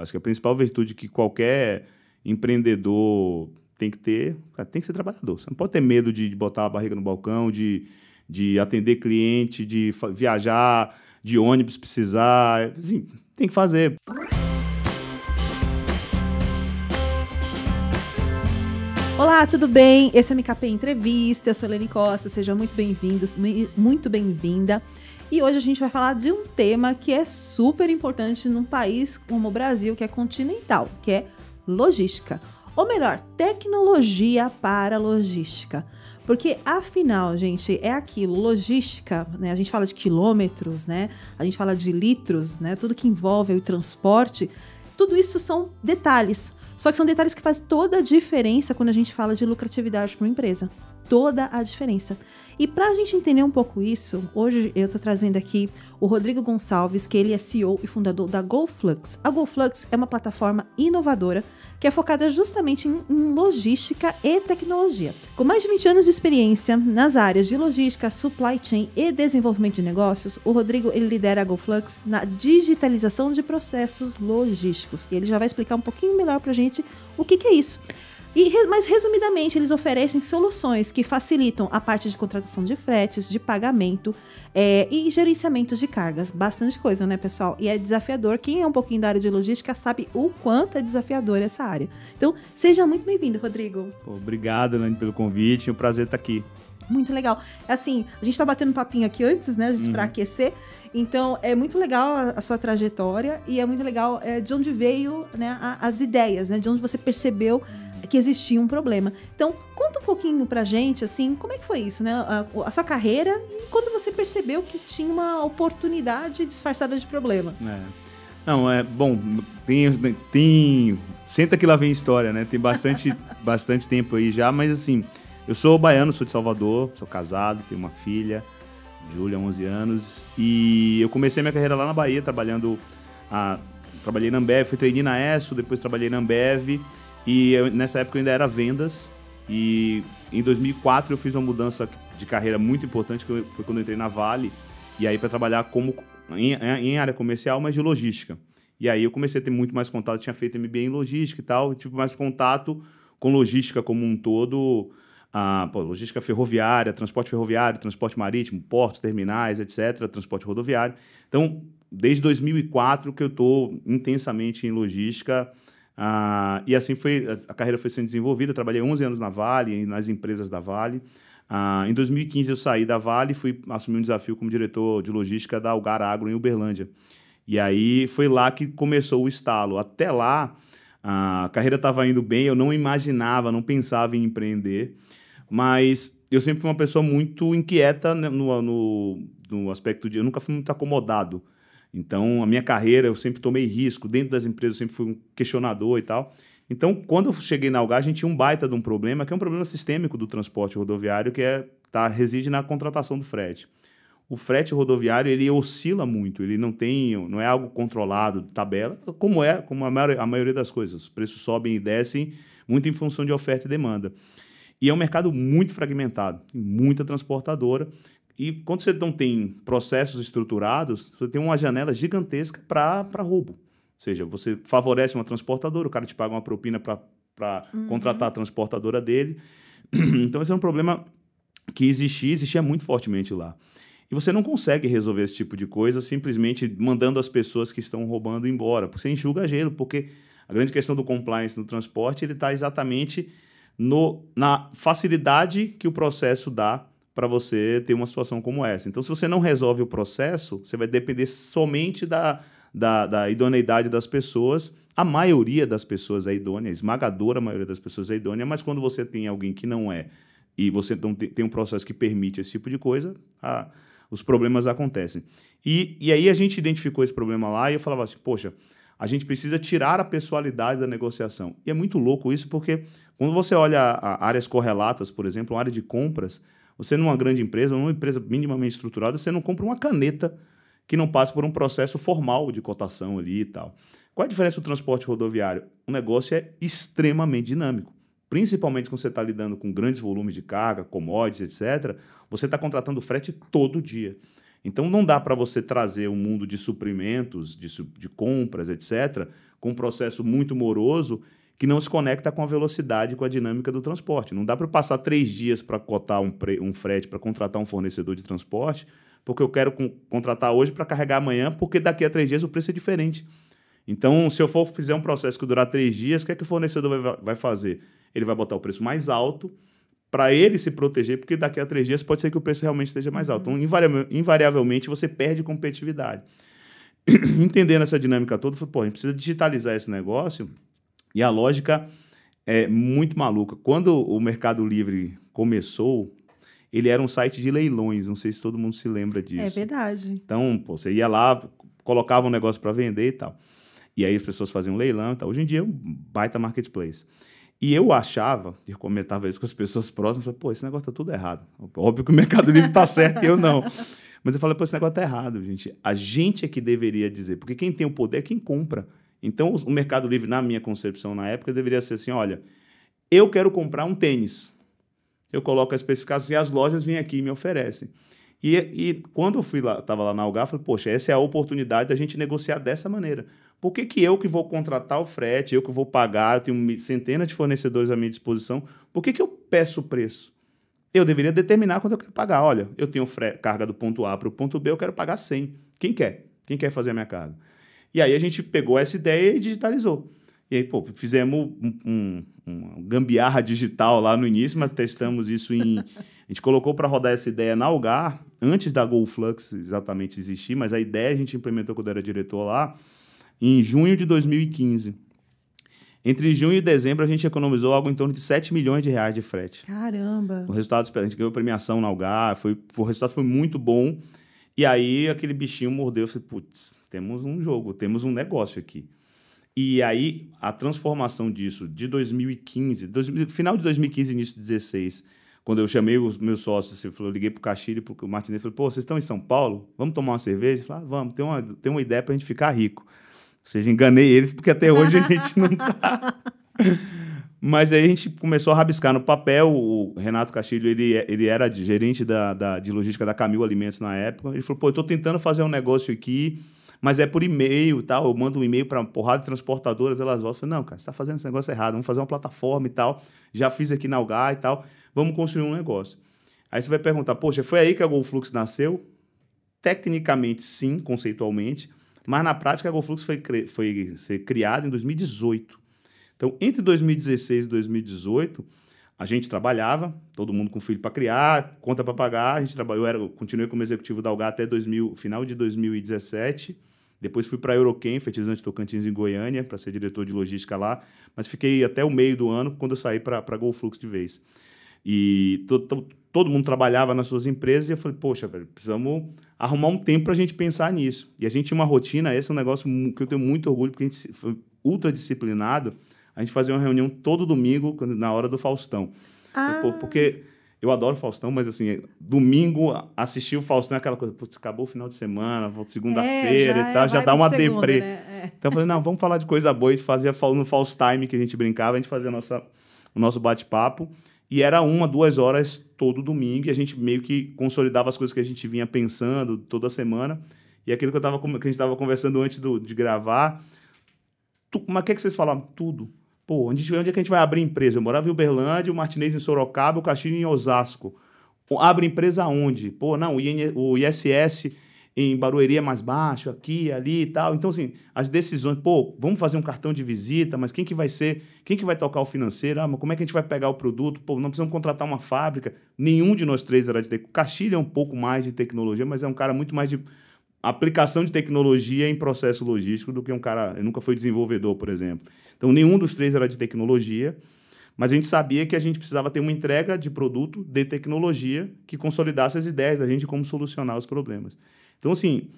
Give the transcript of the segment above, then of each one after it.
Acho que a principal virtude que qualquer empreendedor tem que ter, ah, tem que ser trabalhador. Você não pode ter medo de, de botar a barriga no balcão, de, de atender cliente, de viajar, de ônibus precisar. Assim, tem que fazer. Olá, tudo bem? Esse é o MKP Entrevista, eu sou Lene Costa, sejam muito bem-vindos, muito bem-vinda. bem vindos muito bem vinda e hoje a gente vai falar de um tema que é super importante num país como o Brasil, que é continental, que é logística. Ou melhor, tecnologia para logística. Porque afinal, gente, é aquilo, logística, né? A gente fala de quilômetros, né? A gente fala de litros, né? Tudo que envolve o transporte, tudo isso são detalhes. Só que são detalhes que fazem toda a diferença quando a gente fala de lucratividade para uma empresa toda a diferença. E para a gente entender um pouco isso, hoje eu estou trazendo aqui o Rodrigo Gonçalves, que ele é CEO e fundador da GoFlux. A GoFlux é uma plataforma inovadora que é focada justamente em, logística e tecnologia. Com mais de 20 anos de experiência nas áreas de logística, supply chain e desenvolvimento de negócios, o Rodrigo ele lidera a GoFlux na digitalização de processos logísticos. E ele já vai explicar um pouquinho melhor para a gente o que, que é isso. E, mas resumidamente, eles oferecem soluções que facilitam a parte de contratação de fretes, de pagamento é, e gerenciamento de cargas. Bastante coisa, né, pessoal? E é desafiador. Quem é um pouquinho da área de logística sabe o quanto é desafiador essa área. Então, seja muito bem-vindo, Rodrigo. Obrigado, Elaine, pelo convite. É um prazer estar aqui. Muito legal. Assim, a gente tá batendo papinho aqui antes, né? A gente uhum. aquecer. Então, é muito legal a, a sua trajetória e é muito legal é, de onde veio né, a, as ideias, né? De onde você percebeu que existia um problema. Então, conta um pouquinho pra gente, assim, como é que foi isso, né? A, a sua carreira e quando você percebeu que tinha uma oportunidade disfarçada de problema. É. Não, é bom, tem, tem. Senta que lá vem história, né? Tem bastante, bastante tempo aí já, mas assim, eu sou baiano, sou de Salvador, sou casado, tenho uma filha, Júlia, 11 anos, e eu comecei minha carreira lá na Bahia, trabalhando. A, ah, trabalhei na Ambev, fui treinando na ESO, depois trabalhei na Ambev. E eu, nessa época eu ainda era vendas. E em 2004 eu fiz uma mudança de carreira muito importante, que foi quando eu entrei na Vale. E aí para trabalhar como em, em, área comercial, mas de logística. E aí eu comecei a ter muito mais contato. tinha feito MBA em logística e tal. E tive mais contato com logística como um todo. a ah, pô, logística ferroviária, transporte ferroviário, transporte marítimo, portos, terminais, etc., transporte rodoviário. Então, desde 2004 que eu estou intensamente em logística, ah, e assim foi, a carreira foi sendo desenvolvida. Eu trabalhei 11 anos na Vale, nas empresas da Vale. Ah, em 2015 eu saí da Vale e fui assumir um desafio como diretor de logística da Algar Agro em Uberlândia. E aí foi lá que começou o estalo. Até lá, a carreira estava indo bem, eu não imaginava, não pensava em empreender, mas eu sempre fui uma pessoa muito inquieta né, no, no, no aspecto de. Eu nunca fui muito acomodado. Então, a minha carreira, eu sempre tomei risco. Dentro das empresas, eu sempre fui um questionador e tal. Então, quando eu cheguei na Algar, a gente tinha um baita de um problema, que é um problema sistêmico do transporte rodoviário, que é, tá, reside na contratação do frete. O frete rodoviário, ele oscila muito, ele não tem, não é algo controlado, tabela, como é, como a, maior, a maioria das coisas. Os preços sobem e descem, muito em função de oferta e demanda. E é um mercado muito fragmentado, muita transportadora, e quando você não tem processos estruturados, você tem uma janela gigantesca para roubo. Ou seja, você favorece uma transportadora, o cara te paga uma propina para uhum. contratar a transportadora dele. então, esse é um problema que existia, existia muito fortemente lá. E você não consegue resolver esse tipo de coisa simplesmente mandando as pessoas que estão roubando embora. Você enxuga gelo, porque a grande questão do compliance no transporte ele está exatamente no, na facilidade que o processo dá para você ter uma situação como essa. Então, se você não resolve o processo, você vai depender somente da, da, da idoneidade das pessoas. A maioria das pessoas é idônea, a esmagadora maioria das pessoas é idônea, mas quando você tem alguém que não é e você não tem um processo que permite esse tipo de coisa, a, os problemas acontecem. E, e aí a gente identificou esse problema lá e eu falava assim, poxa, a gente precisa tirar a pessoalidade da negociação. E é muito louco isso porque quando você olha áreas correlatas, por exemplo, uma área de compras, você, numa grande empresa, numa empresa minimamente estruturada, você não compra uma caneta que não passa por um processo formal de cotação ali e tal. Qual é a diferença do transporte rodoviário? O negócio é extremamente dinâmico. Principalmente quando você está lidando com grandes volumes de carga, commodities, etc., você está contratando frete todo dia. Então não dá para você trazer um mundo de suprimentos, de, de compras, etc., com um processo muito moroso que não se conecta com a velocidade, com a dinâmica do transporte. Não dá para passar três dias para cotar um, pre, um frete, para contratar um fornecedor de transporte, porque eu quero contratar hoje para carregar amanhã, porque daqui a três dias o preço é diferente. Então, se eu for fazer um processo que durar três dias, o que é que o fornecedor vai, vai fazer? Ele vai botar o preço mais alto para ele se proteger, porque daqui a três dias pode ser que o preço realmente esteja mais alto. Então, invariavelmente, você perde competitividade. Entendendo essa dinâmica toda, eu falei, pô, a gente precisa digitalizar esse negócio e a lógica é muito maluca. Quando o Mercado Livre começou, ele era um site de leilões, não sei se todo mundo se lembra é disso. É verdade. Então, pô, você ia lá, colocava um negócio para vender e tal. E aí as pessoas faziam leilão e tal. Hoje em dia é um baita marketplace. E eu achava, eu comentava isso com as pessoas próximas, falei, pô, esse negócio tá tudo errado. Óbvio que o Mercado Livre tá certo e eu não. Mas eu falei, pô, esse negócio tá errado, gente. A gente é que deveria dizer, porque quem tem o poder é quem compra. Então, o Mercado Livre, na minha concepção na época, deveria ser assim: olha, eu quero comprar um tênis. Eu coloco a especificação e as lojas vêm aqui e me oferecem. E, e quando eu fui lá, estava lá na Algar, falei, poxa, essa é a oportunidade da gente negociar dessa maneira. Por que, que eu que vou contratar o frete, eu que vou pagar, eu tenho centenas de fornecedores à minha disposição, por que, que eu peço o preço? Eu deveria determinar quando eu quero pagar. Olha, eu tenho carga do ponto A para o ponto B, eu quero pagar 100. Quem quer? Quem quer fazer a minha carga? E aí a gente pegou essa ideia e digitalizou. E aí, pô, fizemos um, um, um gambiarra digital lá no início, mas testamos isso em. A gente colocou para rodar essa ideia na Algar, antes da GoFlux exatamente existir, mas a ideia a gente implementou quando era diretor lá, em junho de 2015. Entre junho e dezembro, a gente economizou algo em torno de 7 milhões de reais de frete. Caramba! O resultado, a gente ganhou premiação na Algar, foi, o resultado foi muito bom. E aí, aquele bichinho mordeu, eu falei, putz, temos um jogo, temos um negócio aqui. E aí a transformação disso de 2015, dois, final de 2015, início de 2016, quando eu chamei os meus sócios, eu, falei, eu liguei pro Caxilho, pro Martinez, falou pô, vocês estão em São Paulo? Vamos tomar uma cerveja? Ele falou, ah, vamos, tem uma, tem uma ideia pra gente ficar rico. Ou seja, enganei eles, porque até hoje a gente não tá. Mas aí a gente começou a rabiscar no papel. O Renato Castilho, ele, é, ele era de gerente da, da, de logística da Camil Alimentos na época. Ele falou: pô, eu tô tentando fazer um negócio aqui mas é por e-mail tal. Eu mando um e-mail para porrada de transportadoras, elas voltam. Não, cara, você está fazendo esse negócio errado, vamos fazer uma plataforma e tal. Já fiz aqui na Algar e tal, vamos construir um negócio. Aí você vai perguntar, poxa, foi aí que a Golflux nasceu? Tecnicamente, sim, conceitualmente, mas na prática a Golflux foi, foi ser criada em 2018. Então, entre 2016 e 2018, a gente trabalhava, todo mundo com filho para criar, conta para pagar. A gente trabalhou, eu era, continuei como executivo da Algar até 2000, final de 2017. Depois fui para a Euroquem, Fertilizante Tocantins em Goiânia, para ser diretor de logística lá, mas fiquei até o meio do ano quando eu saí para a Golflux de vez. E to, to, todo mundo trabalhava nas suas empresas e eu falei, poxa, velho, precisamos arrumar um tempo para a gente pensar nisso. E a gente tinha uma rotina, esse é um negócio que eu tenho muito orgulho, porque a gente foi ultradisciplinado, a gente fazia uma reunião todo domingo na hora do Faustão. Ah. Porque eu adoro Faustão, mas assim, domingo assistir o Faustão é aquela coisa, putz, acabou o final de semana, segunda-feira é, e tal, é já dá uma deprê. Né? É. Então eu falei, não, vamos falar de coisa boa. e gente fazia no Faust Time que a gente brincava, a gente fazia a nossa, o nosso bate-papo. E era uma, duas horas todo domingo, e a gente meio que consolidava as coisas que a gente vinha pensando toda semana. E aquilo que, eu tava, que a gente estava conversando antes do, de gravar. Tu, mas o que, é que vocês falavam? Tudo Pô, onde, onde é que a gente vai abrir empresa? Eu morava em Uberlândia, o Martinez em Sorocaba, o Castilho em Osasco. Abre empresa onde? Pô, não, o ISS em Barueri é mais baixo, aqui, ali e tal. Então, assim, as decisões, pô, vamos fazer um cartão de visita, mas quem que vai ser, quem que vai tocar o financeiro? Ah, mas como é que a gente vai pegar o produto? Pô, não precisamos contratar uma fábrica. Nenhum de nós três era de tecnologia. Castilho é um pouco mais de tecnologia, mas é um cara muito mais de aplicação de tecnologia em processo logístico do que um cara, nunca foi desenvolvedor, por exemplo. Então, nenhum dos três era de tecnologia, mas a gente sabia que a gente precisava ter uma entrega de produto de tecnologia que consolidasse as ideias da gente de como solucionar os problemas. Então, assim,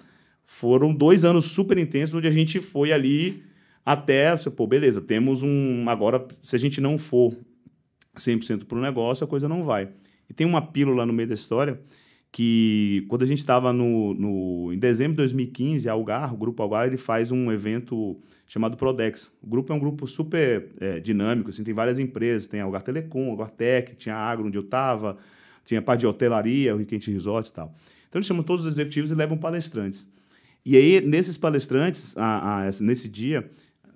foram dois anos super intensos onde a gente foi ali até, você, pô, beleza, temos um. Agora, se a gente não for 100% para o negócio, a coisa não vai. E tem uma pílula no meio da história que quando a gente estava no, no, em dezembro de 2015, a Algar, o grupo Algar, ele faz um evento chamado Prodex. O grupo é um grupo super é, dinâmico, assim, tem várias empresas, tem a Algar Telecom, Algar Tech, tinha a Agro, onde eu estava, tinha a parte de hotelaria, o Riquente Resort e tal. Então eles chamam todos os executivos e levam palestrantes. E aí, nesses palestrantes, a, a, nesse dia,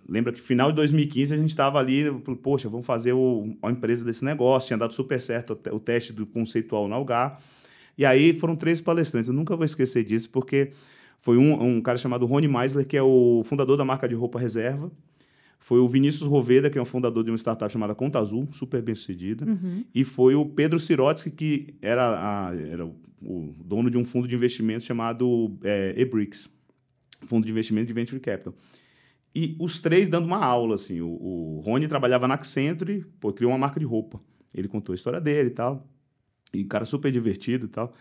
lembra que final de 2015 a gente estava ali, poxa, vamos fazer o, a empresa desse negócio, tinha dado super certo o teste do conceitual na Algar, e aí foram três palestrantes. Eu nunca vou esquecer disso, porque foi um, um cara chamado Rony Meisler, que é o fundador da marca de roupa reserva. Foi o Vinícius Roveda, que é o fundador de uma startup chamada Conta Azul, super bem sucedida. Uhum. E foi o Pedro Sirotsky, que era, a, era o dono de um fundo de investimento chamado é, Ebricks fundo de investimento de venture capital. E os três dando uma aula, assim. O, o Rony trabalhava na Accenture, pô, criou uma marca de roupa. Ele contou a história dele e tal. E cara super divertido e tal.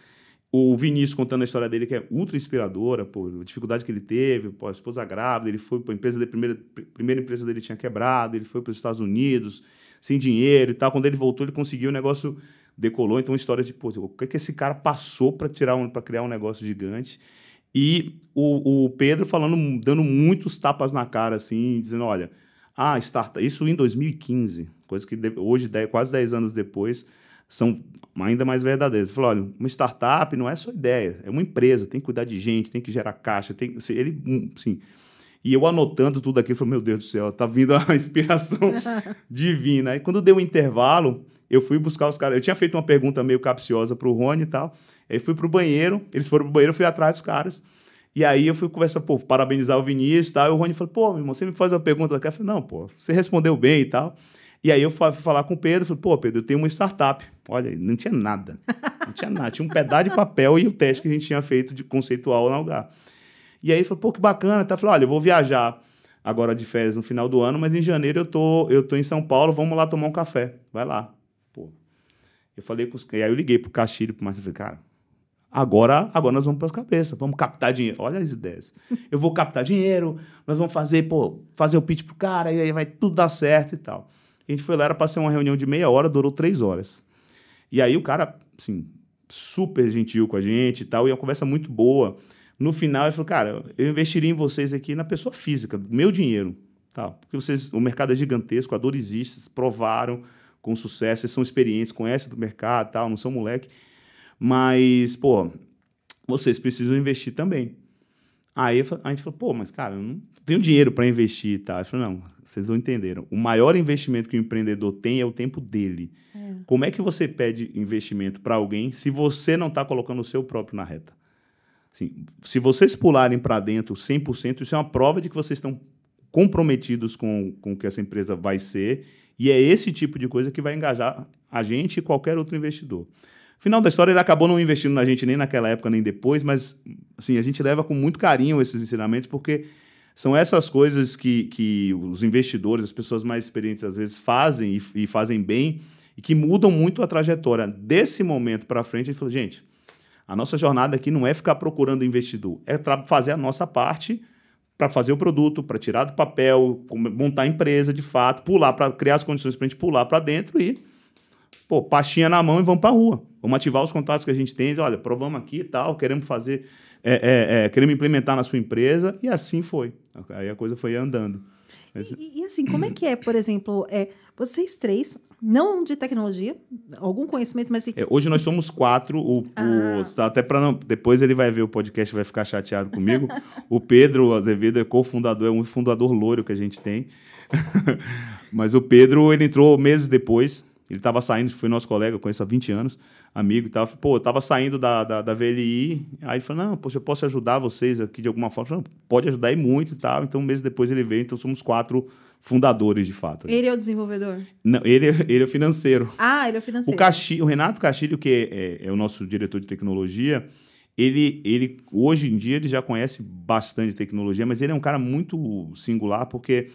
O Vinícius contando a história dele, que é ultra inspiradora, pô, a dificuldade que ele teve, pô, a esposa grávida, ele foi para a empresa primeira, primeira empresa dele tinha quebrado, ele foi para os Estados Unidos, sem dinheiro e tal. Quando ele voltou, ele conseguiu o negócio decolou. Então, história de, pô, o que, é que esse cara passou para tirar um, para criar um negócio gigante? E o, o, Pedro falando, dando muitos tapas na cara, assim, dizendo, olha, ah, startup, isso em 2015, coisa que hoje, quase 10 anos depois, são ainda mais verdadeiras. Ele falou: olha, uma startup não é só ideia, é uma empresa, tem que cuidar de gente, tem que gerar caixa, tem assim, ele, hum, sim. E eu anotando tudo aqui, eu falei: meu Deus do céu, tá vindo a inspiração divina. Aí quando deu um intervalo, eu fui buscar os caras. Eu tinha feito uma pergunta meio capciosa pro Rony e tal. Aí fui pro banheiro, eles foram pro banheiro, eu fui atrás dos caras. E aí eu fui conversar, pô, parabenizar o Vinícius e tal. E o Rony falou, pô, meu irmão, você me faz uma pergunta daqui? Eu falei, não, pô, você respondeu bem e tal. E aí eu fui falar com o Pedro, falei, pô, Pedro, eu tenho uma startup. Olha, não tinha nada. Não tinha nada. Tinha um pedaço de papel e o teste que a gente tinha feito de conceitual na lugar. E aí ele falou, pô, que bacana. Tá? falou falei, olha, eu vou viajar agora de férias no final do ano, mas em janeiro eu tô, eu tô em São Paulo, vamos lá tomar um café. Vai lá. Pô. Eu falei com os... E aí eu liguei pro Castilho, pro Marcelo, falei, cara, agora, agora nós vamos para as cabeças, vamos captar dinheiro. Olha as ideias. Eu vou captar dinheiro, nós vamos fazer, pô, fazer o pitch pro cara, e aí vai tudo dar certo e tal. A gente foi lá, era pra ser uma reunião de meia hora, durou três horas. E aí o cara, assim, super gentil com a gente e tal, e é uma conversa muito boa. No final, ele falou, cara, eu investiria em vocês aqui na pessoa física, do meu dinheiro, tá? Porque vocês, o mercado é gigantesco, a dor existe, vocês provaram com sucesso, vocês são experientes, conhecem do mercado tal, não são moleque. Mas, pô, vocês precisam investir também. Aí a gente falou, pô, mas cara, eu não tenho dinheiro para investir e tal. Eu falou, não, vocês não entenderam. O maior investimento que o empreendedor tem é o tempo dele. É. Como é que você pede investimento para alguém se você não está colocando o seu próprio na reta? Assim, se vocês pularem para dentro 100%, isso é uma prova de que vocês estão comprometidos com, com o que essa empresa vai ser. E é esse tipo de coisa que vai engajar a gente e qualquer outro investidor. Final da história, ele acabou não investindo na gente nem naquela época, nem depois, mas assim, a gente leva com muito carinho esses ensinamentos, porque são essas coisas que, que os investidores, as pessoas mais experientes às vezes fazem e, e fazem bem e que mudam muito a trajetória desse momento para frente. Ele falou, gente, a nossa jornada aqui não é ficar procurando investidor, é fazer a nossa parte para fazer o produto, para tirar do papel, montar a empresa de fato, pular para criar as condições para a gente pular para dentro e pô, pastinha na mão e vamos para a rua. Vamos ativar os contatos que a gente tem, olha, provamos aqui e tal, queremos fazer é, é, é, querendo implementar na sua empresa, e assim foi. Aí a coisa foi andando. Mas... E, e, assim, como é que é, por exemplo, é, vocês três, não de tecnologia, algum conhecimento, mas. Assim é, hoje nós somos quatro. O, ah. o tá até para não. Depois ele vai ver o podcast vai ficar chateado comigo. o Pedro Azevedo é cofundador, é um fundador louro que a gente tem. mas o Pedro, ele entrou meses depois. Ele estava saindo, foi nosso colega, conheço há 20 anos, amigo e tal. Pô, eu estava saindo da, da, da, VLI. Aí ele falou: Não, poxa, eu posso ajudar vocês aqui de alguma forma. Falei, pode ajudar e muito e tal. Então, um mês depois ele veio, então somos quatro fundadores, de fato. Ele é o desenvolvedor? Não, ele, ele é o financeiro. Ah, ele é o financeiro. O, Caxi, o Renato Castilho, que é, é, é o nosso diretor de tecnologia, ele, ele hoje em dia ele já conhece bastante tecnologia, mas ele é um cara muito singular porque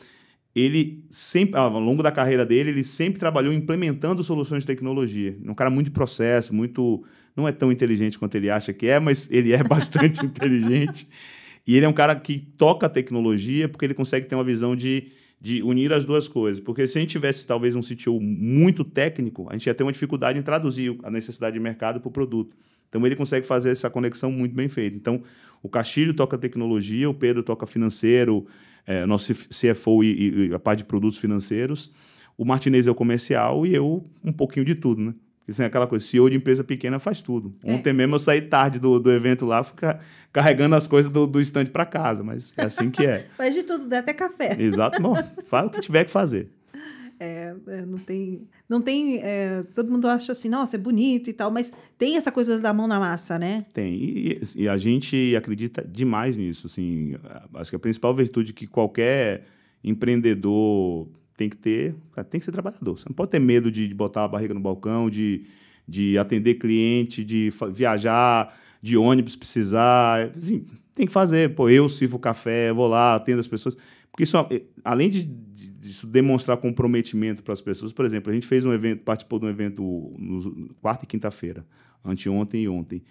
ele sempre, ao longo da carreira dele, ele sempre trabalhou implementando soluções de tecnologia. Um cara muito de processo, muito. Não é tão inteligente quanto ele acha que é, mas ele é bastante inteligente. E ele é um cara que toca a tecnologia porque ele consegue ter uma visão de, de unir as duas coisas. Porque se a gente tivesse talvez um CTO muito técnico, a gente ia ter uma dificuldade em traduzir a necessidade de mercado para o produto. Então ele consegue fazer essa conexão muito bem feita. Então o Castilho toca tecnologia, o Pedro toca financeiro, é, nosso CFO e, e, a parte de produtos financeiros, o Martinez é o comercial e eu um pouquinho de tudo, né? Porque é aquela coisa, CEO de empresa pequena faz tudo. É. Ontem é. mesmo eu saí tarde do, do evento lá, ficar carregando as coisas do, do estande para casa, mas é assim que é. faz de tudo, dá né? até café. Exato, bom, faz o que tiver que fazer. É, é, não tem. Não tem. É, todo mundo acha assim, nossa, é bonito e tal, mas tem essa coisa da mão na massa, né? Tem. E, e a gente acredita demais nisso. Assim, acho que a principal virtude que qualquer empreendedor tem que ter, ah, tem que ser trabalhador. Você não pode ter medo de, de botar a barriga no balcão, de, de atender cliente, de viajar de ônibus precisar. Assim, tem que fazer. Pô, eu sirvo café, vou lá, atendo as pessoas. Porque isso, é, além de, de, demonstrar comprometimento para as pessoas, por exemplo, a gente fez um evento, participou de um evento no, quarta e quinta-feira, anteontem e ontem.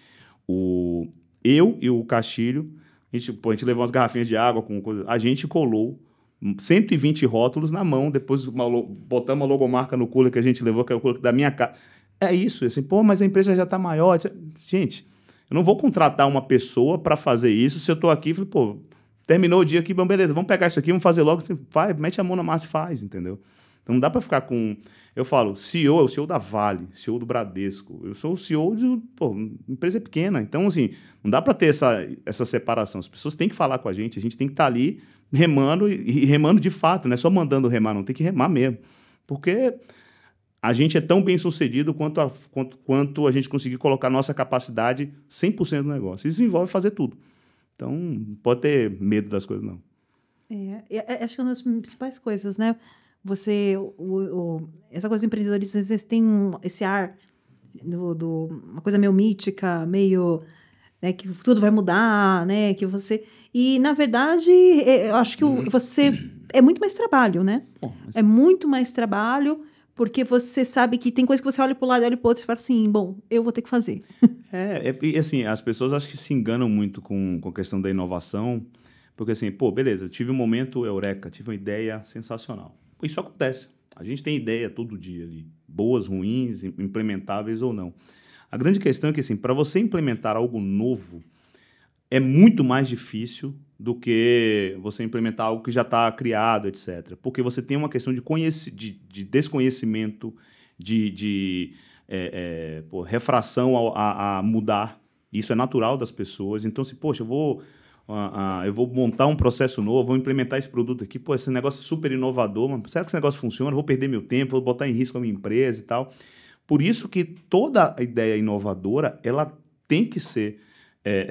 O, eu e o Castilho, a gente, pô, a gente levou umas garrafinhas de água, com coisa, a gente colou 120 rótulos na mão, depois uma, botamos a logomarca no cooler que a gente levou, que é o cooler da minha casa. É isso, assim, pô, mas a empresa já está maior. Gente, eu não vou contratar uma pessoa para fazer isso se eu estou aqui e falei, pô, terminou o dia aqui, bom, beleza, vamos pegar isso aqui, vamos fazer logo, você vai, mete a mão na massa e faz, entendeu? Então não dá para ficar com. Eu falo, CEO é o CEO da Vale, CEO do Bradesco, eu sou o CEO de. Pô, empresa pequena. Então, assim, não dá para ter essa, essa separação. As pessoas têm que falar com a gente, a gente tem que estar tá ali remando e, e remando de fato, não é só mandando remar, não, tem que remar mesmo. Porque a gente é tão bem sucedido quanto a, quanto, quanto a gente conseguir colocar nossa capacidade 100% no negócio. Isso envolve fazer tudo. Então, não pode ter medo das coisas, não. É, é acho que é uma das principais coisas, né? Você, o, o, essa coisa do empreendedorismo, às vezes tem um, esse ar do, do, uma coisa meio mítica, meio né, que tudo vai mudar, né? Que você e na verdade é, eu acho que você é muito mais trabalho, né? Bom, mas... É muito mais trabalho porque você sabe que tem coisa que você olha para um lado, olha para outro e fala assim, bom, eu vou ter que fazer. É, é, e é, assim, as pessoas acho que se enganam muito com, com a questão da inovação, porque assim, pô, beleza, tive um momento eureka, tive uma ideia sensacional. Isso acontece. A gente tem ideia todo dia ali, boas, ruins, implementáveis ou não. A grande questão é que assim, para você implementar algo novo, é muito mais difícil do que você implementar algo que já está criado, etc. Porque você tem uma questão de, de, de desconhecimento, de, de é, é, pô, refração a, a, mudar. Isso é natural das pessoas. Então, se, assim, poxa, eu vou, uh, uh, eu vou montar um processo novo, vou implementar esse produto aqui, pô, esse negócio é super inovador, mas será que esse negócio funciona? Eu vou perder meu tempo, vou botar em risco a minha empresa e tal. Por isso que toda ideia inovadora, ela tem que ser é, é,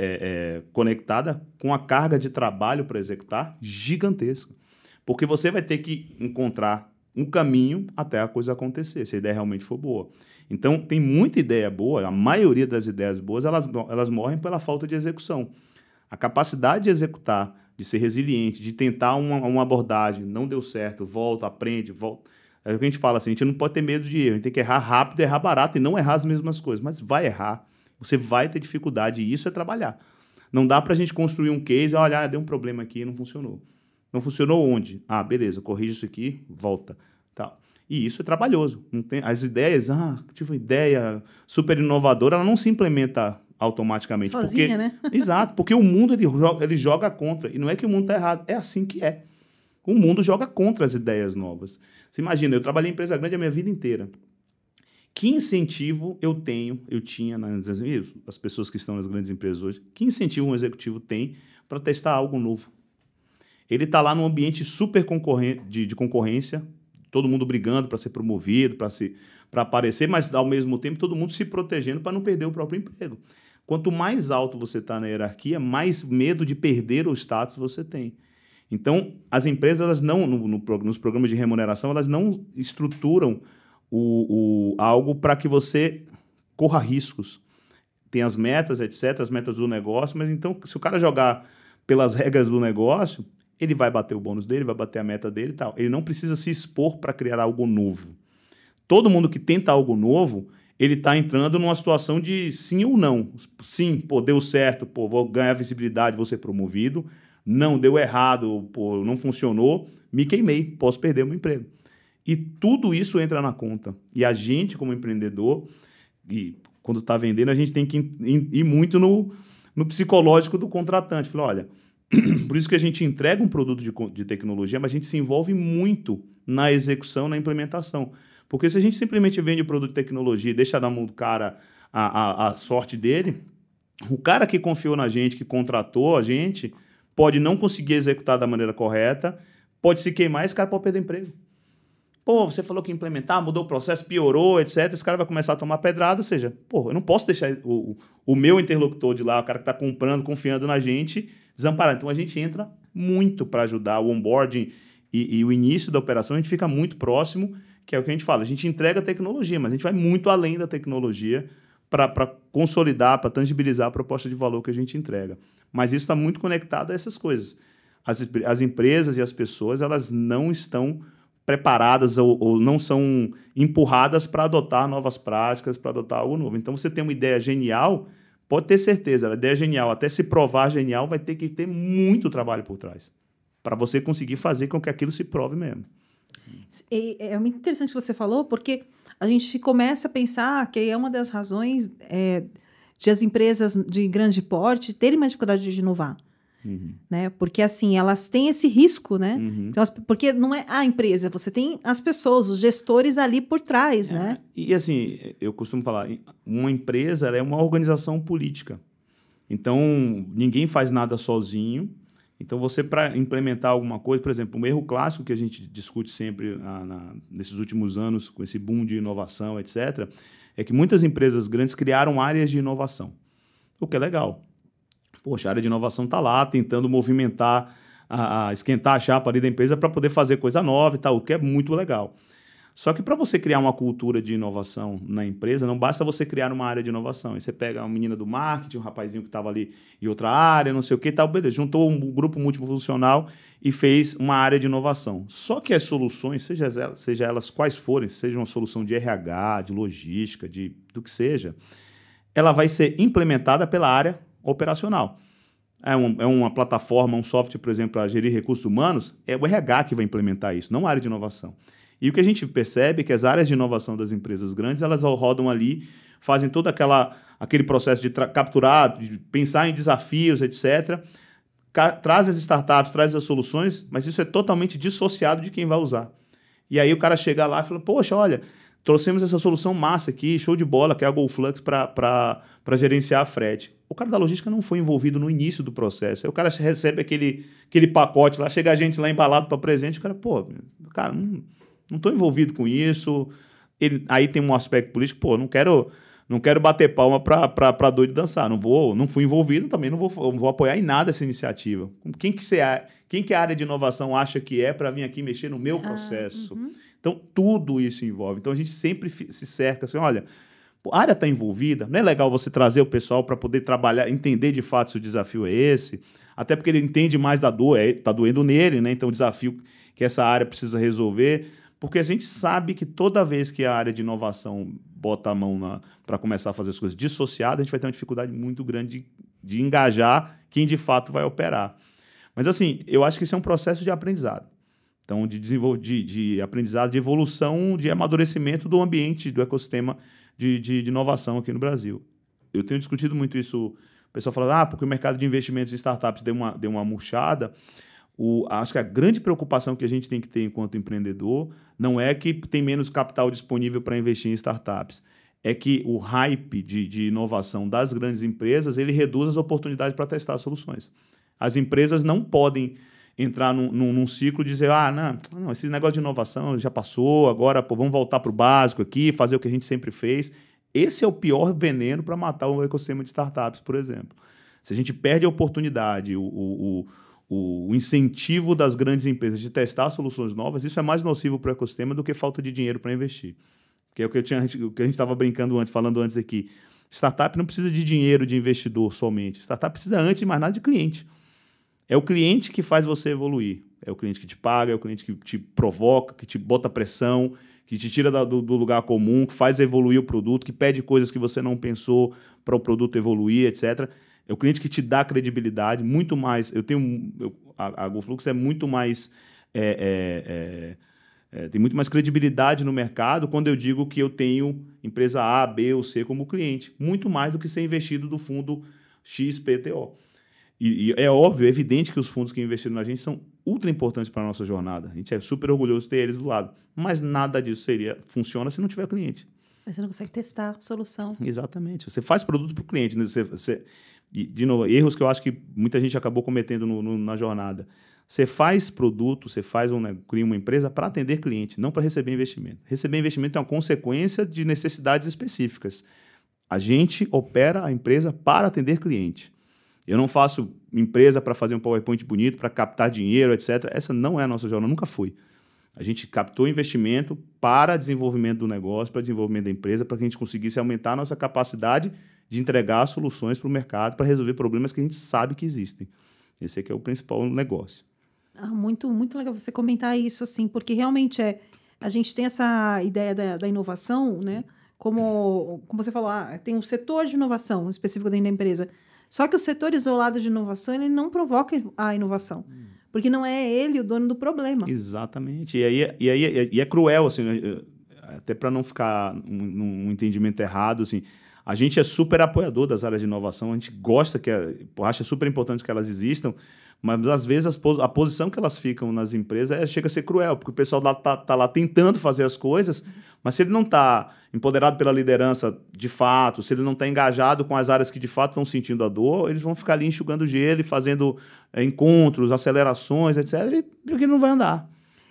é, conectada com a carga de trabalho para executar gigantesca. Porque você vai ter que encontrar um caminho até a coisa acontecer, se a ideia realmente for boa. Então, tem muita ideia boa, a maioria das ideias boas, elas, elas morrem pela falta de execução. A capacidade de executar, de ser resiliente, de tentar uma, uma abordagem, não deu certo, volta, aprende, volta. É o que a gente fala assim, a gente não pode ter medo de erro, a gente tem que errar rápido, errar barato e não errar as mesmas coisas, mas vai errar. Você vai ter dificuldade e isso é trabalhar. Não dá para a gente construir um case, olha, olhar ah, deu um problema aqui, não funcionou. Não funcionou onde? Ah, beleza, corrija isso aqui, volta. Tal. E isso é trabalhoso. Não tem, as ideias, ah, tive uma ideia super inovadora, ela não se implementa automaticamente. Sozinha, porque, né? exato, porque o mundo ele joga, ele joga contra. E não é que o mundo está errado, é assim que é. O mundo joga contra as ideias novas. Você imagina, eu trabalhei em empresa grande a minha vida inteira. Que incentivo eu tenho, eu tinha nas as pessoas que estão nas grandes empresas hoje, que incentivo um executivo tem para testar algo novo? Ele está lá num ambiente super de, de concorrência, todo mundo brigando para ser promovido, para se para aparecer, mas ao mesmo tempo todo mundo se protegendo para não perder o próprio emprego. Quanto mais alto você está na hierarquia, mais medo de perder o status você tem. Então, as empresas elas não no, no, nos programas de remuneração elas não estruturam o, o algo para que você corra riscos. Tem as metas, etc., as metas do negócio, mas então, se o cara jogar pelas regras do negócio, ele vai bater o bônus dele, vai bater a meta dele e tal. Ele não precisa se expor para criar algo novo. Todo mundo que tenta algo novo, ele está entrando numa situação de sim ou não. Sim, pô, deu certo, pô, vou ganhar visibilidade, vou ser promovido. Não, deu errado, pô, não funcionou, me queimei, posso perder o meu emprego. E tudo isso entra na conta. E a gente, como empreendedor, e quando está vendendo, a gente tem que ir muito no, no psicológico do contratante. Falar, olha, por isso que a gente entrega um produto de, de tecnologia, mas a gente se envolve muito na execução, na implementação. Porque se a gente simplesmente vende o produto de tecnologia e deixa na mão do cara a, a, a sorte dele, o cara que confiou na gente, que contratou a gente, pode não conseguir executar da maneira correta, pode se queimar e esse cara pode perder emprego. Pô, você falou que implementar, mudou o processo, piorou, etc. Esse cara vai começar a tomar pedrada, ou seja, pô, eu não posso deixar o, o meu interlocutor de lá, o cara que está comprando, confiando na gente, desamparado. Então a gente entra muito para ajudar o onboarding e, e o início da operação, a gente fica muito próximo, que é o que a gente fala. A gente entrega a tecnologia, mas a gente vai muito além da tecnologia para consolidar, para tangibilizar a proposta de valor que a gente entrega. Mas isso está muito conectado a essas coisas. As, as empresas e as pessoas elas não estão preparadas ou, ou não são empurradas para adotar novas práticas, para adotar algo novo. Então você tem uma ideia genial, pode ter certeza, a ideia genial, até se provar genial, vai ter que ter muito trabalho por trás para você conseguir fazer com que aquilo se prove mesmo. É muito interessante o que você falou, porque a gente começa a pensar ah, que é uma das razões é, de as empresas de grande porte terem mais dificuldade de inovar uhum. né? Porque assim, elas têm esse risco, né? Uhum. Então, porque não é a empresa, você tem as pessoas, os gestores ali por trás, é. né? E assim, eu costumo falar, uma empresa é uma organização política. Então, ninguém faz nada sozinho. Então, você, para implementar alguma coisa, por exemplo, um erro clássico que a gente discute sempre na, ah, na, nesses últimos anos, com esse boom de inovação, etc., é que muitas empresas grandes criaram áreas de inovação, o que é legal. Poxa, a área de inovação está lá tentando movimentar, a, a, esquentar a chapa ali da empresa para poder fazer coisa nova e tal, o que é muito legal. Só que para você criar uma cultura de inovação na empresa, não basta você criar uma área de inovação. Aí você pega uma menina do marketing, um rapazinho que estava ali em outra área, não sei o que e tal, beleza. Juntou um grupo multifuncional e fez uma área de inovação. Só que as soluções, seja elas, seja elas quais forem, seja uma solução de RH, de logística, de do que seja, ela vai ser implementada pela área operacional. É, um, é uma plataforma, um software, por exemplo, para gerir recursos humanos, é o RH que vai implementar isso, não a área de inovação. E o que a gente percebe é que as áreas de inovação das empresas grandes, elas rodam ali, fazem todo aquela, aquele processo de capturar, de pensar em desafios, etc., traz as startups, traz as soluções, mas isso é totalmente dissociado de quem vai usar. E aí o cara chega lá e fala: Poxa, olha, Trouxemos essa solução massa aqui, show de bola, que é a GoFlux, para gerenciar a frete. O cara da logística não foi envolvido no início do processo. Aí o cara recebe aquele, aquele pacote lá, chega a gente lá embalado para presente, o cara, pô, cara, não estou envolvido com isso. Ele, aí tem um aspecto político, pô, não quero não quero bater palma para doido dançar. Não vou, não fui envolvido, também não vou, não vou apoiar em nada essa iniciativa. Quem que, você, quem que a área de inovação acha que é para vir aqui mexer no meu ah, processo? Ah, uhum. Então, tudo isso envolve. Então, a gente sempre se cerca assim, olha, a área está envolvida, não é legal você trazer o pessoal para poder trabalhar, entender de fato se o desafio é esse, até porque ele entende mais da dor, está é, tá doendo nele, né? Então, o desafio que essa área precisa resolver, porque a gente sabe que toda vez que a área de inovação bota a mão para começar a fazer as coisas dissociada, a gente vai ter uma dificuldade muito grande de, de engajar quem de fato vai operar. Mas assim, eu acho que isso é um processo de aprendizado. Então, de, de, de aprendizado, de evolução, de amadurecimento do ambiente, do ecossistema de, de, de inovação aqui no Brasil. Eu tenho discutido muito isso. O pessoal fala, ah, porque o mercado de investimentos em startups deu uma, deu uma murchada. O, acho que a grande preocupação que a gente tem que ter enquanto empreendedor não é que tem menos capital disponível para investir em startups. É que o hype de, de inovação das grandes empresas ele reduz as oportunidades para testar soluções. As empresas não podem entrar num, num, num ciclo e dizer, ah, não, não, esse negócio de inovação já passou, agora pô, vamos voltar para o básico aqui, fazer o que a gente sempre fez. Esse é o pior veneno para matar o ecossistema de startups, por exemplo. Se a gente perde a oportunidade, o, o, o, o incentivo das grandes empresas de testar soluções novas, isso é mais nocivo para o ecossistema do que falta de dinheiro para investir. Que é o que, eu tinha, o que a gente estava brincando antes, falando antes aqui. Startup não precisa de dinheiro de investidor somente. Startup precisa, antes de mais nada, de cliente. É o cliente que faz você evoluir. É o cliente que te paga, é o cliente que te provoca, que te bota pressão, que te tira do, do, lugar comum, que faz evoluir o produto, que pede coisas que você não pensou para o produto evoluir, etc. É o cliente que te dá credibilidade, muito mais. Eu tenho. Eu, a, a GoFlux é muito mais. É, é, é, é, tem muito mais credibilidade no mercado quando eu digo que eu tenho empresa A, B ou C como cliente, muito mais do que ser investido do fundo XPTO. E, e, é óbvio, é evidente que os fundos que investiram na gente são ultra importantes para a nossa jornada. A gente é super orgulhoso de ter eles do lado. Mas nada disso seria funciona se não tiver cliente. Mas você não consegue testar a solução. Exatamente. Você faz produto para o cliente. Né? Você, você, e, de novo, erros que eu acho que muita gente acabou cometendo no, no, na jornada. Você faz produto, você faz um, né, cria uma empresa para atender cliente, não para receber investimento. Receber investimento é uma consequência de necessidades específicas. A gente opera a empresa para atender cliente. Eu não faço empresa para fazer um PowerPoint bonito, para captar dinheiro, etc. Essa não é a nossa jornada, nunca foi. A gente captou investimento para desenvolvimento do negócio, para desenvolvimento da empresa, para que a gente conseguisse aumentar a nossa capacidade de entregar soluções para o mercado, para resolver problemas que a gente sabe que existem. Esse aqui é, é o principal negócio. Ah, muito, muito legal você comentar isso, assim, porque realmente é. A gente tem essa ideia da, da inovação, né? Como, como você falou, ah, tem um setor de inovação específico dentro da empresa. Só que o setor isolado de inovação ele não provoca a inovação. Hum. Porque não é ele o dono do problema. Exatamente. E aí, e aí e é cruel, assim, até para não ficar num, um entendimento errado, assim. A gente é super apoiador das áreas de inovação, a gente gosta que a, acha super importante que elas existam, mas às vezes a posição que elas ficam nas empresas é, chega a ser cruel, porque o pessoal lá, tá, tá lá tentando fazer as coisas, mas se ele não está empoderado pela liderança de fato, se ele não está engajado com as áreas que de fato estão sentindo a dor, eles vão ficar ali enxugando gelo e fazendo é, encontros, acelerações, etc. E o que não vai andar.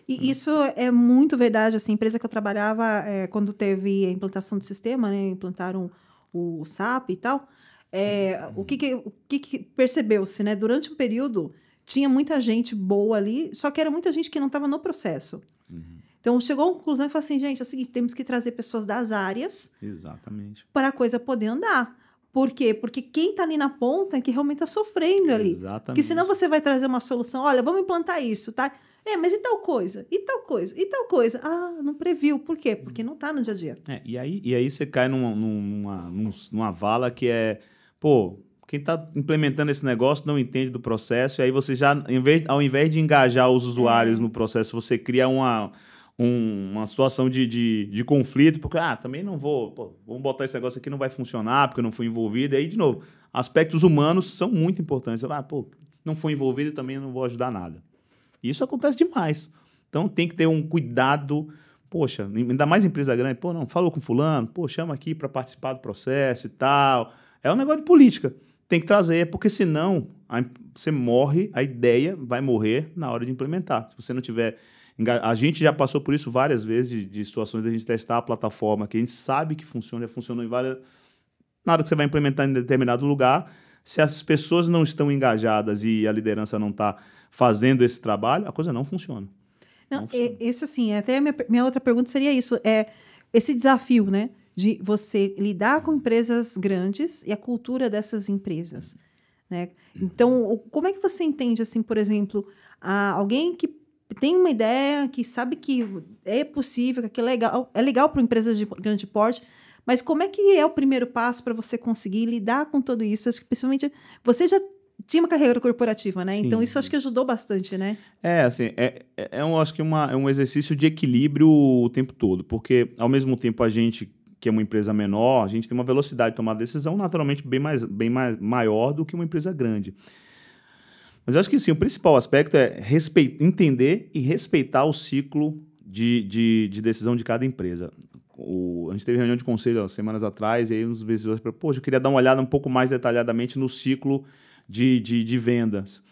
E isso é muito verdade. Assim, a empresa que eu trabalhava, é, quando teve a implantação do sistema, né, implantaram o SAP e tal, é, o que, que o que, que percebeu-se, né? Durante um período tinha muita gente boa ali, só que era muita gente que não estava no processo. Uhum. Então chegou à conclusão e falou assim, gente, é o seguinte, temos que trazer pessoas das áreas Exatamente. para a coisa poder andar. Por quê? Porque quem está ali na ponta é que realmente está sofrendo ali. Exatamente. Porque senão você vai trazer uma solução, olha, vamos implantar isso, tá? É, mas e tal coisa? E tal coisa? E tal coisa? Ah, não previu. Por quê? Porque não está no dia a dia. É, e, aí, e aí você cai numa, numa, numa, numa vala que é pô, quem está implementando esse negócio não entende do processo, e aí você já, vez, ao invés de engajar os usuários uhum. no processo, você cria uma, um, uma situação de, de, de, conflito, porque, ah, também não vou, pô, vamos botar esse negócio aqui, não vai funcionar, porque eu não fui envolvido. E aí, de novo, aspectos humanos são muito importantes. Ah, pô, não fui envolvido também não vou ajudar nada. E isso acontece demais. Então tem que ter um cuidado. Poxa, ainda mais empresa grande, pô, não, falou com fulano, pô, chama aqui para participar do processo e tal é um negócio de política. Tem que trazer, porque senão a, você morre, a ideia vai morrer na hora de implementar. Se você não tiver. A gente já passou por isso várias vezes, de, de situações A gente testar a plataforma, que a gente sabe que funciona, já funcionou em várias. Na hora que você vai implementar em determinado lugar, se as pessoas não estão engajadas e a liderança não está fazendo esse trabalho, a coisa não funciona. Não, não funciona. Esse, assim, é até minha, minha outra pergunta seria isso: é esse desafio, né? de você lidar com empresas grandes e a cultura dessas empresas. Né? Então, como é que você entende, assim, por exemplo, alguém que tem uma ideia, que sabe que é possível, que é legal, é legal para empresas de grande porte, mas como é que é o primeiro passo para você conseguir lidar com tudo isso? Acho que principalmente você já tinha uma carreira corporativa, né? Sim, então isso acho que ajudou bastante, né? É, assim, é, é, é um, acho que uma, é um exercício de equilíbrio o tempo todo, porque ao mesmo tempo a gente que é uma empresa menor, a gente tem uma velocidade de tomar decisão naturalmente bem, mais, bem mais, maior do que uma empresa grande. Mas eu acho que sim, o principal aspecto é entender e respeitar o ciclo de, de, de decisão de cada empresa. O, a gente teve reunião de conselho ó, semanas atrás e aí uns vendedores falaram, poxa, eu queria dar uma olhada um pouco mais detalhadamente no ciclo de, de, de vendas.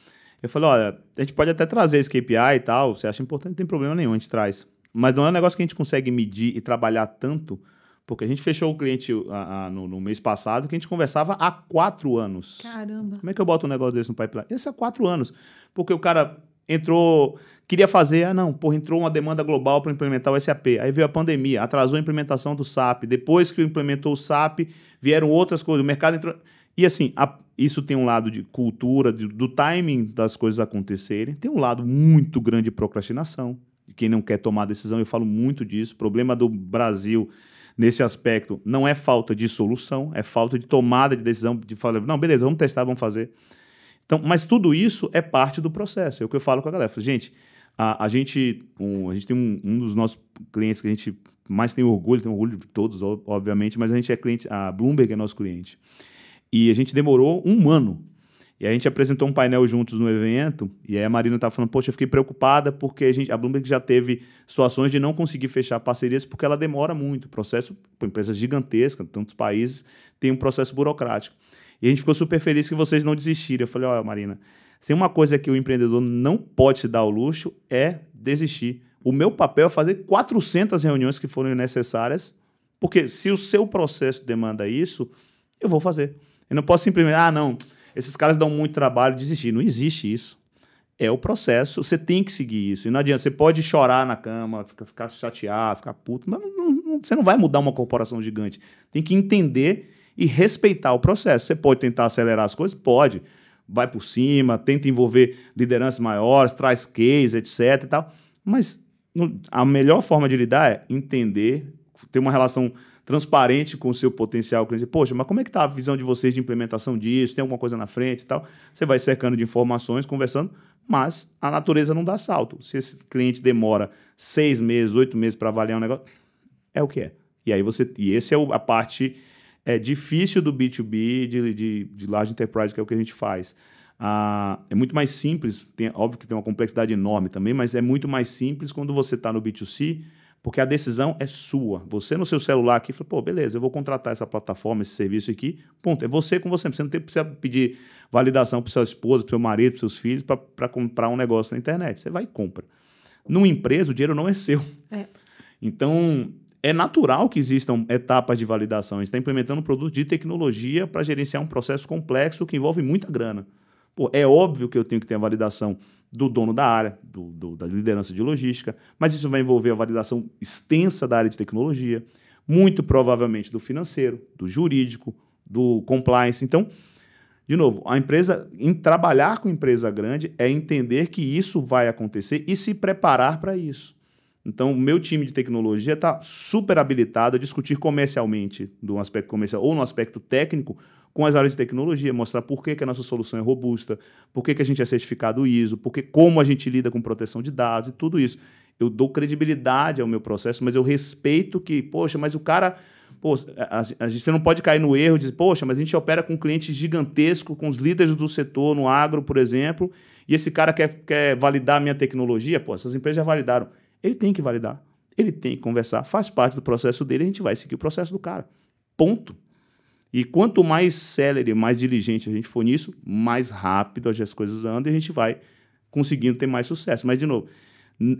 Eu falei, olha, a gente pode até trazer esse KPI e tal, você acha importante, não tem problema nenhum, a gente traz. Mas não é um negócio que a gente consegue medir e trabalhar tanto, porque a gente fechou o cliente a, a, no, no, mês passado que a gente conversava há quatro anos. Caramba. Como é que eu boto um negócio desse no pipeline? Esse há quatro anos. Porque o cara entrou, queria fazer, ah não, porra, entrou uma demanda global para implementar o SAP. Aí veio a pandemia, atrasou a implementação do SAP. Depois que implementou o SAP, vieram outras coisas, o mercado entrou. E assim, a, isso tem um lado de cultura, de, do timing das coisas acontecerem, tem um lado muito grande de procrastinação, de quem não quer tomar decisão. Eu falo muito disso. O problema do Brasil nesse aspecto não é falta de solução, é falta de tomada de decisão, de falar, não, beleza, vamos testar, vamos fazer. Então, mas tudo isso é parte do processo. É o que eu falo com a galera. Falo, gente, a, a, gente, um, a gente tem um, um, dos nossos clientes que a gente mais tem orgulho, tem orgulho de todos, obviamente, mas a gente é cliente, a Bloomberg é nosso cliente. E a gente demorou um ano e a gente apresentou um painel juntos no evento, e aí a Marina estava falando, poxa, eu fiquei preocupada porque a, gente, a Bloomberg já teve situações de não conseguir fechar parcerias porque ela demora muito. O processo, pô, empresa gigantesca, tantos países, tem um processo burocrático. E a gente ficou super feliz que vocês não desistiram. Eu falei, olha, Marina, se uma coisa que o empreendedor não pode se dar ao luxo é desistir. O meu papel é fazer 400 reuniões que forem necessárias, porque se o seu processo demanda isso, eu vou fazer. Eu não posso simplesmente, ah, não, esses caras dão muito trabalho, de desistir. Não existe isso. É o processo, você tem que seguir isso. E não adianta, você pode chorar na cama, ficar, ficar chateado, ficar puto, mas não, não, você não vai mudar uma corporação gigante. Tem que entender e respeitar o processo. Você pode tentar acelerar as coisas? Pode. Vai por cima, tenta envolver lideranças maiores, traz case, etc. E tal. Mas a melhor forma de lidar é entender, ter uma relação transparente com o seu potencial cliente. Poxa, mas como é que está a visão de vocês de implementação disso? Tem alguma coisa na frente e tal? Você vai cercando de informações, conversando, mas a natureza não dá salto. Se esse cliente demora seis meses, oito meses para avaliar um negócio, é o que é. E aí você. E essa é a parte é, difícil do B2B, de, de, de large enterprise, que é o que a gente faz. Ah, é muito mais simples, tem, óbvio que tem uma complexidade enorme também, mas é muito mais simples quando você está no B2C porque a decisão é sua. Você no seu celular aqui fala, pô, beleza, eu vou contratar essa plataforma, esse serviço aqui, ponto. É você com você. Você não precisa pedir validação para sua esposa, para seu marido, para seus filhos, para comprar um negócio na internet. Você vai e compra. Numa empresa, o dinheiro não é seu. É. Então, é natural que existam etapas de validação. A gente está implementando um produto de tecnologia para gerenciar um processo complexo que envolve muita grana. Pô, é óbvio que eu tenho que ter a validação do dono da área, do, do, da liderança de logística, mas isso vai envolver a validação extensa da área de tecnologia, muito provavelmente do financeiro, do jurídico, do compliance. Então, de novo, a empresa, em trabalhar com empresa grande é entender que isso vai acontecer e se preparar para isso. Então, o meu time de tecnologia está super habilitado a discutir comercialmente, do aspecto comercial ou no aspecto técnico, com as áreas de tecnologia, mostrar por que, que a nossa solução é robusta, por que, que a gente é certificado ISO, por que, como a gente lida com proteção de dados e tudo isso. Eu dou credibilidade ao meu processo, mas eu respeito que, poxa, mas o cara. Pô, a, a, gente não pode cair no erro de, poxa, mas a gente opera com clientes gigantesco, com os líderes do setor, no agro, por exemplo, e esse cara quer, quer validar a minha tecnologia, pô, essas empresas já validaram. Ele tem que validar, ele tem que conversar, faz parte do processo dele, a gente vai seguir o processo do cara. Ponto. E quanto mais célere, mais diligente a gente for nisso, mais rápido as coisas andam e a gente vai conseguindo ter mais sucesso. Mas, de novo,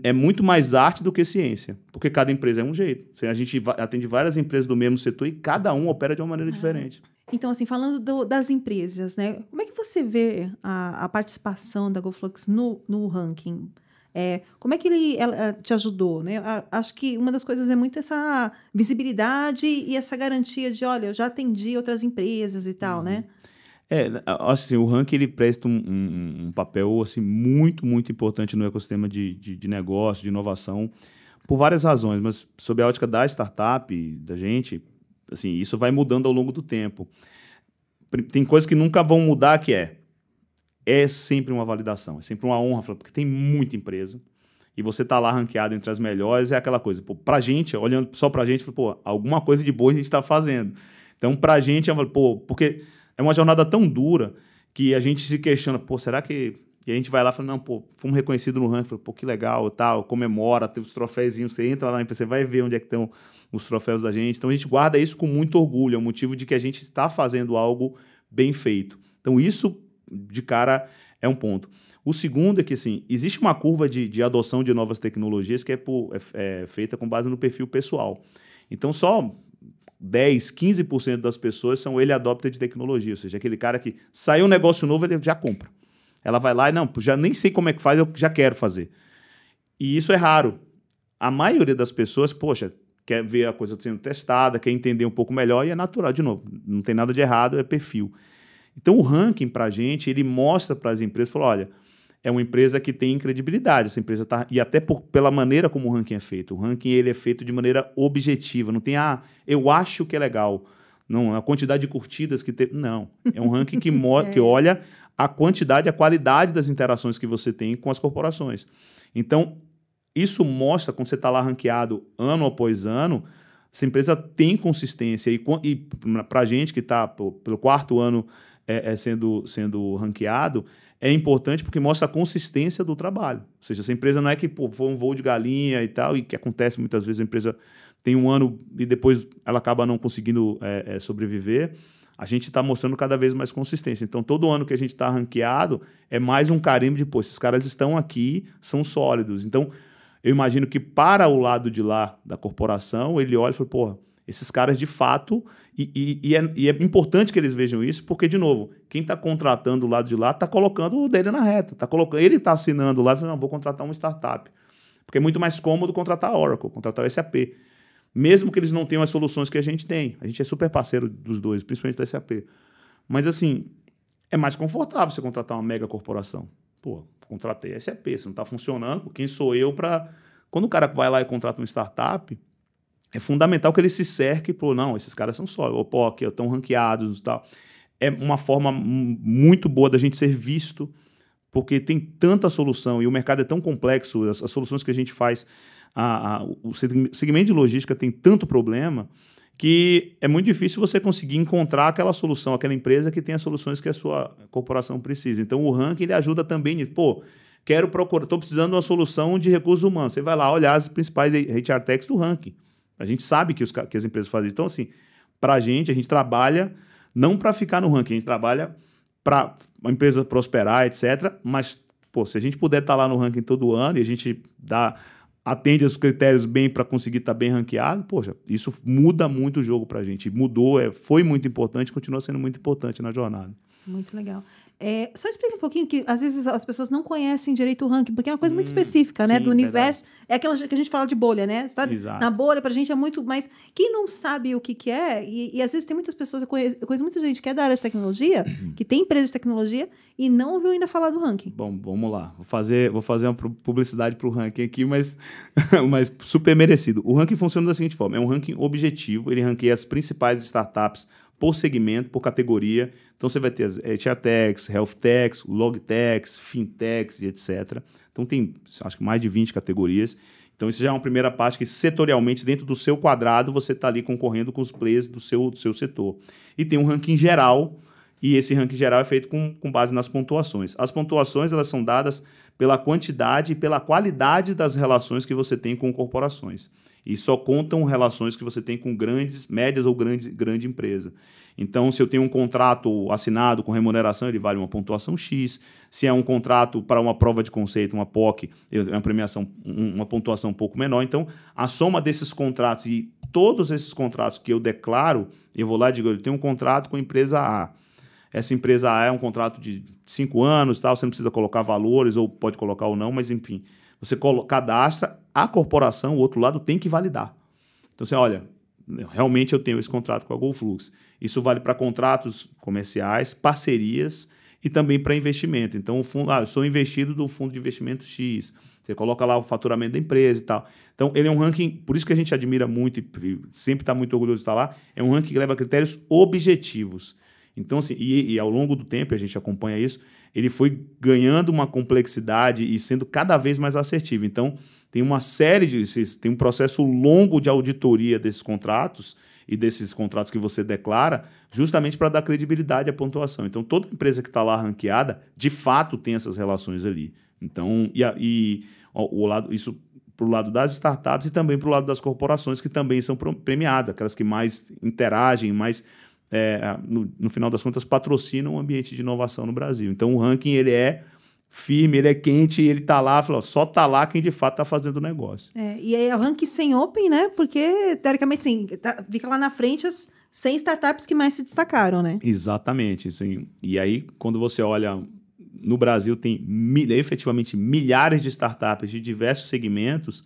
é muito mais arte do que ciência, porque cada empresa é um jeito. A gente atende várias empresas do mesmo setor e cada um opera de uma maneira ah. diferente. Então, assim, falando do, das empresas, né? Como é que você vê a, a participação da GoFlux no, no ranking? É, como é que ele ela, te ajudou? Né? Acho que uma das coisas é muito essa visibilidade e essa garantia de, olha, eu já atendi outras empresas e tal, né? uhum. né? É, assim, o ranking ele presta um, um, um, papel assim, muito, muito importante no ecossistema de, de, de, negócio, de inovação, por várias razões, mas sob a ótica da startup, da gente, assim, isso vai mudando ao longo do tempo. Tem coisas que nunca vão mudar, que é é sempre uma validação, é sempre uma honra, porque tem muita empresa e você tá lá ranqueado entre as melhores, é aquela coisa. para a gente, olhando só a gente, pô, alguma coisa de boa a gente está fazendo. Então, a gente, é, pô, porque é uma jornada tão dura que a gente se questiona, pô, será que. E a gente vai lá e fala, não, pô, fomos reconhecidos no ranking, pô, que legal, tal, comemora, tem os troféuzinhos, você entra lá na empresa, você vai ver onde é que estão os troféus da gente. Então a gente guarda isso com muito orgulho, é o motivo de que a gente está fazendo algo bem feito. Então isso de cara é um ponto. O segundo é que, assim, existe uma curva de, de adoção de novas tecnologias que é, por, é, é feita com base no perfil pessoal. Então, só 10, 15% das pessoas são ele adopta de tecnologia, ou seja, aquele cara que saiu um negócio novo, ele já compra. Ela vai lá e, não, já nem sei como é que faz, eu já quero fazer. E isso é raro. A maioria das pessoas, poxa, quer ver a coisa sendo testada, quer entender um pouco melhor e é natural, de novo, não tem nada de errado, é perfil. Então, o ranking para a gente, ele mostra para as empresas, falou, olha, é uma empresa que tem credibilidade, essa empresa tá e até por, pela maneira como o ranking é feito. O ranking ele é feito de maneira objetiva, não tem ah, eu acho que é legal. Não, a quantidade de curtidas que tem, não. É um ranking que, é. que olha a quantidade, a qualidade das interações que você tem com as corporações. Então, isso mostra quando você está lá ranqueado ano após ano, essa empresa tem consistência. E, e para a gente que está pelo quarto ano é, é sendo, sendo ranqueado, é importante porque mostra a consistência do trabalho. Ou seja, essa empresa não é que pô, foi um voo de galinha e tal, e que acontece muitas vezes, a empresa tem um ano e depois ela acaba não conseguindo é, é, sobreviver. A gente está mostrando cada vez mais consistência. Então, todo ano que a gente está ranqueado, é mais um carimbo de, pô, esses caras estão aqui, são sólidos. Então, eu imagino que para o lado de lá da corporação, ele olha e fala, pô, esses caras de fato e, e, e, é, e, é, importante que eles vejam isso, porque, de novo, quem está contratando o lado de lá está colocando o dele na reta. Tá colocando, ele está assinando lá, não, vou contratar uma startup. Porque é muito mais cômodo contratar a Oracle, contratar o SAP. Mesmo que eles não tenham as soluções que a gente tem. A gente é super parceiro dos dois, principalmente da SAP. Mas, assim, é mais confortável você contratar uma mega corporação. Pô, contratei a SAP, se não está funcionando, quem sou eu para. Quando o cara vai lá e contrata uma startup, é fundamental que ele se cerque pô, não, esses caras são só o POC, estão ranqueados e tal. É uma forma muito boa da gente ser visto, porque tem tanta solução e o mercado é tão complexo, as, as soluções que a gente faz, a, a, o segmento de logística tem tanto problema que é muito difícil você conseguir encontrar aquela solução, aquela empresa que tem as soluções que a sua corporação precisa. Então o ranking ele ajuda também, pô, quero procurar, estou precisando de uma solução de recursos humanos. Você vai lá olhar as principais HR techs do ranking. A gente sabe que, os, que as empresas fazem. Então, assim, para a gente, a gente trabalha não para ficar no ranking, a gente trabalha para a empresa prosperar, etc. Mas, pô, se a gente puder estar tá lá no ranking todo ano e a gente dá, atende aos critérios bem para conseguir estar tá bem ranqueado, poxa, isso muda muito o jogo para a gente. Mudou, é, foi muito importante, continua sendo muito importante na jornada. Muito legal. É, só explica um pouquinho que às vezes as pessoas não conhecem direito o ranking, porque é uma coisa hum, muito específica, né? do universo. Verdade. É aquela que a gente fala de bolha, né? Você tá Exato. na bolha, pra gente é muito. Mas quem não sabe o que, que é, e, e às vezes tem muitas pessoas, eu conheço, eu conheço muita gente que é da área de tecnologia, que tem empresa de tecnologia, e não ouviu ainda falar do ranking. Bom, vamos lá. Vou fazer, vou fazer uma publicidade pro ranking aqui, mas, mas super merecido. O ranking funciona da seguinte forma: é um ranking objetivo, ele ranqueia as principais startups por segmento, por categoria então você vai ter as Etiatex, é, HealthTex, LogTex, FinTex e etc. Então tem, acho que mais de 20 categorias. Então isso já é uma primeira parte que setorialmente, dentro do seu quadrado, você está ali concorrendo com os players do seu, do seu setor. E tem um ranking geral, e esse ranking geral é feito com, com base nas pontuações. As pontuações elas são dadas pela quantidade e pela qualidade das relações que você tem com corporações e só contam relações que você tem com grandes, médias ou grandes, grande empresa. Então, se eu tenho um contrato assinado com remuneração, ele vale uma pontuação X. Se é um contrato para uma prova de conceito, uma POC, é uma premiação, uma pontuação um pouco menor. Então, a soma desses contratos e todos esses contratos que eu declaro, eu vou lá e digo, eu tenho um contrato com a empresa A. Essa empresa A é um contrato de cinco anos, tal, você não precisa colocar valores, ou pode colocar ou não, mas enfim você cadastra, a corporação, o outro lado, tem que validar. Então você assim, olha, realmente eu tenho esse contrato com a Golflux. Isso vale para contratos comerciais, parcerias e também para investimento. Então, o fundo, ah, eu sou investido do fundo de investimento X. Você coloca lá o faturamento da empresa e tal. Então, ele é um ranking, por isso que a gente admira muito e sempre está muito orgulhoso de estar lá. É um ranking que leva critérios objetivos. Então, assim, e, e ao longo do tempo, a gente acompanha isso, ele foi ganhando uma complexidade e sendo cada vez mais assertivo. Então, tem uma série de. tem um processo longo de auditoria desses contratos e desses contratos que você declara, justamente para dar credibilidade à pontuação. Então, toda empresa que está lá ranqueada, de fato, tem essas relações ali. Então, e, e o, o lado, isso para o lado das startups e também para o lado das corporações que também são premiadas, aquelas que mais interagem, mais é, no, no, final das contas, patrocinam o ambiente de inovação no Brasil. Então o ranking ele é firme, ele é quente, ele tá lá, fala, só tá lá quem de fato tá fazendo o negócio. É, e aí é o ranking sem open, né? Porque, teoricamente, sim, tá, fica lá na frente as 100 startups que mais se destacaram, né? Exatamente, sim. E aí, quando você olha no Brasil tem efetivamente milhares de startups de diversos segmentos,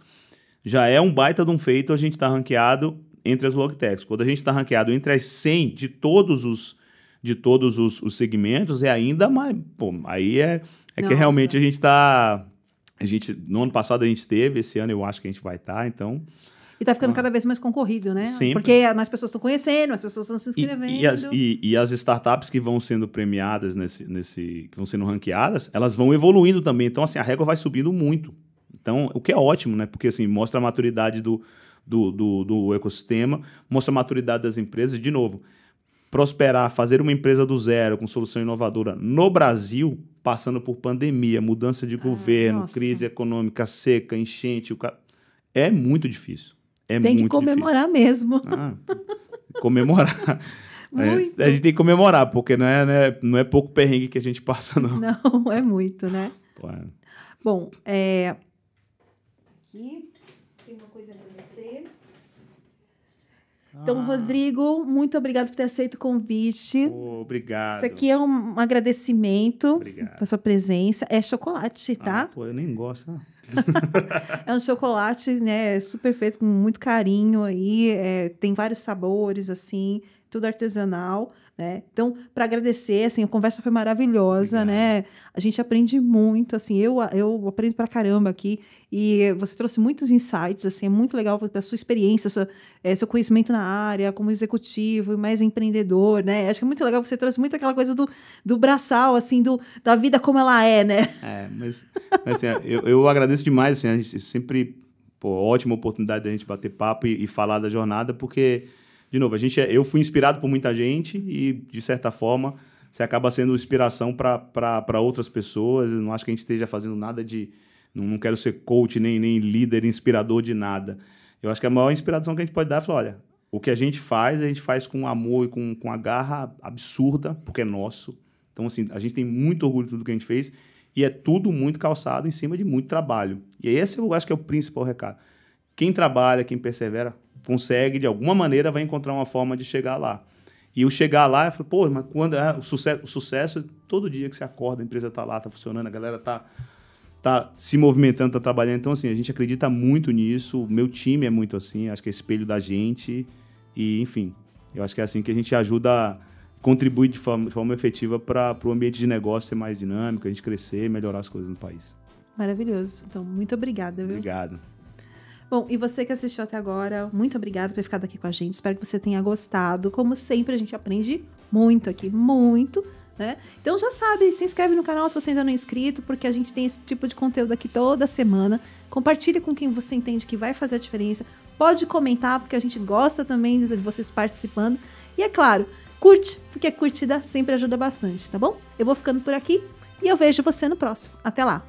já é um baita de um feito a gente estar tá ranqueado entre as logtechs. Quando a gente está ranqueado entre as 100 de todos os, de todos os, os segmentos, é ainda mais. Pô, aí é, é que realmente a gente está. A gente, no ano passado a gente teve, esse ano eu acho que a gente vai estar, tá, então. E tá ficando ah, cada vez mais concorrido, né? Sempre. Porque é, mais pessoas estão conhecendo, as pessoas estão se inscrevendo. E, e, as, e, e, as, startups que vão sendo premiadas nesse, nesse. que vão sendo ranqueadas, elas vão evoluindo também. Então, assim, a régua vai subindo muito. Então, o que é ótimo, né? Porque assim, mostra a maturidade do, do, do, do ecossistema, mostra a maturidade das empresas. E, de novo, prosperar, fazer uma empresa do zero com solução inovadora no Brasil, passando por pandemia, mudança de ah, governo, ah, crise econômica, seca, enchente, ca... é muito difícil. É tem muito que comemorar difícil. mesmo. Ah, comemorar. é, a gente tem que comemorar, porque não é, né, não é pouco perrengue que a gente passa, não. Não, é muito, né? Pô, é. Bom, é... Aqui tem assim, uma coisa para você. Então, ah. Rodrigo, muito obrigado por ter aceito o convite. Oh, obrigado. Isso aqui é um agradecimento pela sua presença. É chocolate, tá? Ah, pô, eu nem gosto. Né? é um chocolate, né? Super feito com muito carinho aí. É, tem vários sabores, assim, tudo artesanal. Né? Então, para agradecer, assim, a conversa foi maravilhosa, né? A gente aprende muito, assim, eu, eu aprendo para caramba aqui e você trouxe muitos insights, assim, é muito legal a sua experiência, sua, é, seu conhecimento na área, como executivo e mais empreendedor, né? Acho que é muito legal você trouxe muito aquela coisa do, do braçal, assim, do, da vida como ela é, né? É, mas, mas assim, eu, eu agradeço demais, assim, a gente sempre, pô, ótima oportunidade da gente bater papo e, e falar da jornada, porque de novo, a gente é, eu fui inspirado por muita gente e, de certa forma, você acaba sendo inspiração para outras pessoas. Eu não acho que a gente esteja fazendo nada de. Não, não quero ser coach, nem, nem líder, inspirador de nada. Eu acho que a maior inspiração que a gente pode dar é falar: olha, o que a gente faz, a gente faz com amor e com, com a garra absurda, porque é nosso. Então, assim, a gente tem muito orgulho de tudo que a gente fez e é tudo muito calçado em cima de muito trabalho. E esse eu acho que é o principal recado. Quem trabalha, quem persevera, consegue, de alguma maneira, vai encontrar uma forma de chegar lá. E o chegar lá, eu falo, pô, mas quando é o, sucesso, o sucesso, todo dia que você acorda, a empresa está lá, está funcionando, a galera está tá se movimentando, tá trabalhando. Então, assim, a gente acredita muito nisso. O meu time é muito assim, acho que é espelho da gente. E, enfim, eu acho que é assim que a gente ajuda, contribui de forma, de forma efetiva para o ambiente de negócio ser mais dinâmico, a gente crescer, melhorar as coisas no país. Maravilhoso. Então, muito obrigada. Viu? Obrigado. Bom, e você que assistiu até agora, muito obrigado por ter ficado aqui com a gente. Espero que você tenha gostado. Como sempre, a gente aprende muito aqui, muito. Né? Então já sabe, se inscreve no canal se você ainda não é inscrito, porque a gente tem esse tipo de conteúdo aqui toda semana. Compartilhe com quem você entende que vai fazer a diferença. Pode comentar, porque a gente gosta também de vocês participando. E é claro, curte, porque a curtida sempre ajuda bastante, tá bom? Eu vou ficando por aqui e eu vejo você no próximo. Até lá!